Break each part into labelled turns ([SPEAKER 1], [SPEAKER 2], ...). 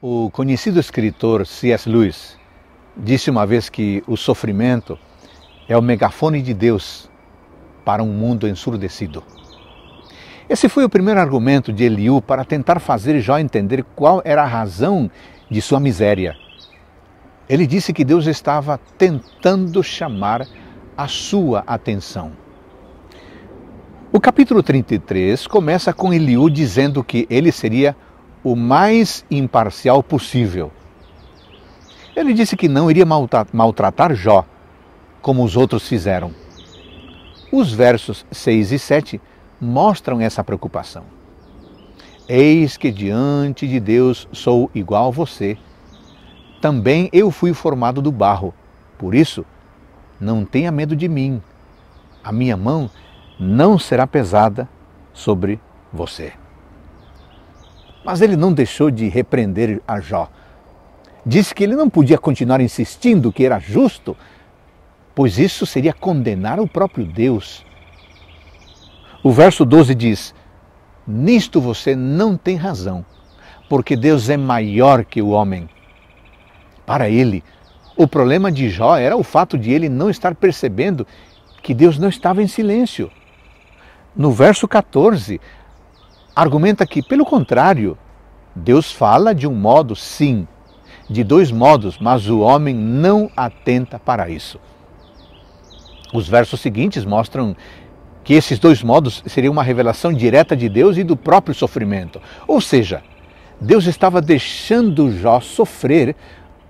[SPEAKER 1] O conhecido escritor C.S. Lewis disse uma vez que o sofrimento é o megafone de Deus para um mundo ensurdecido. Esse foi o primeiro argumento de Eliú para tentar fazer Jó entender qual era a razão de sua miséria. Ele disse que Deus estava tentando chamar a sua atenção. O capítulo 33 começa com Eliú dizendo que ele seria o mais imparcial possível. Ele disse que não iria maltratar Jó, como os outros fizeram. Os versos 6 e 7 mostram essa preocupação. Eis que diante de Deus sou igual a você. Também eu fui formado do barro. Por isso, não tenha medo de mim. A minha mão não será pesada sobre você. Mas ele não deixou de repreender a Jó. Disse que ele não podia continuar insistindo que era justo, pois isso seria condenar o próprio Deus. O verso 12 diz: Nisto você não tem razão, porque Deus é maior que o homem. Para ele, o problema de Jó era o fato de ele não estar percebendo que Deus não estava em silêncio. No verso 14, argumenta que, pelo contrário, Deus fala de um modo sim, de dois modos, mas o homem não atenta para isso. Os versos seguintes mostram que esses dois modos seriam uma revelação direta de Deus e do próprio sofrimento. Ou seja, Deus estava deixando Jó sofrer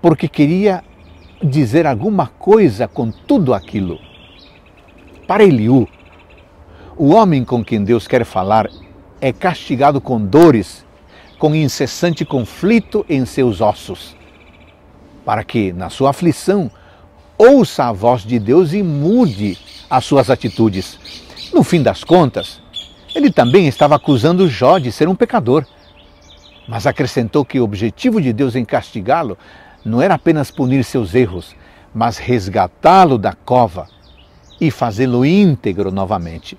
[SPEAKER 1] porque queria dizer alguma coisa com tudo aquilo. Para Eliú, o homem com quem Deus quer falar é castigado com dores, com incessante conflito em seus ossos, para que, na sua aflição, ouça a voz de Deus e mude as suas atitudes. No fim das contas, ele também estava acusando Jó de ser um pecador, mas acrescentou que o objetivo de Deus em castigá-lo não era apenas punir seus erros, mas resgatá-lo da cova e fazê-lo íntegro novamente.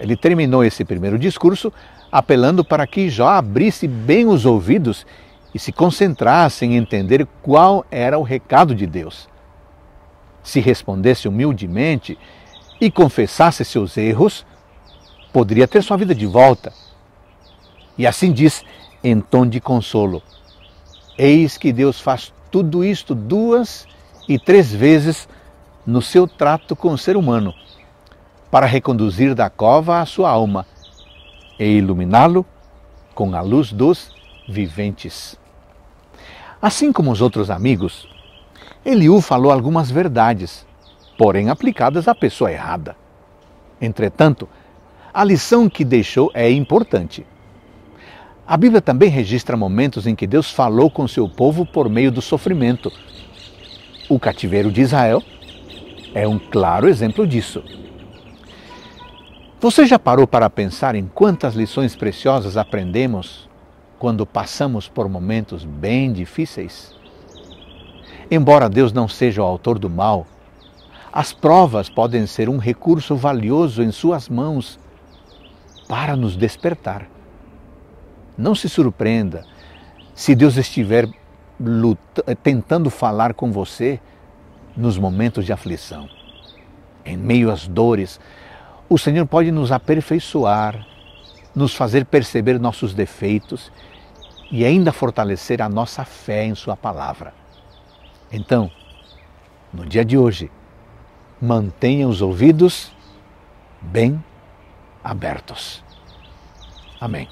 [SPEAKER 1] Ele terminou esse primeiro discurso apelando para que Jó abrisse bem os ouvidos e se concentrasse em entender qual era o recado de Deus. Se respondesse humildemente e confessasse seus erros, poderia ter sua vida de volta. E assim diz em tom de consolo: Eis que Deus faz tudo isto duas e três vezes no seu trato com o ser humano para reconduzir da cova a sua alma e iluminá-lo com a luz dos viventes. Assim como os outros amigos, Eliú falou algumas verdades, porém aplicadas à pessoa errada. Entretanto, a lição que deixou é importante. A Bíblia também registra momentos em que Deus falou com seu povo por meio do sofrimento. O cativeiro de Israel é um claro exemplo disso. Você já parou para pensar em quantas lições preciosas aprendemos quando passamos por momentos bem difíceis? Embora Deus não seja o autor do mal, as provas podem ser um recurso valioso em Suas mãos para nos despertar. Não se surpreenda se Deus estiver tentando falar com você nos momentos de aflição, em meio às dores, o Senhor pode nos aperfeiçoar, nos fazer perceber nossos defeitos e ainda fortalecer a nossa fé em Sua palavra. Então, no dia de hoje, mantenha os ouvidos bem abertos. Amém.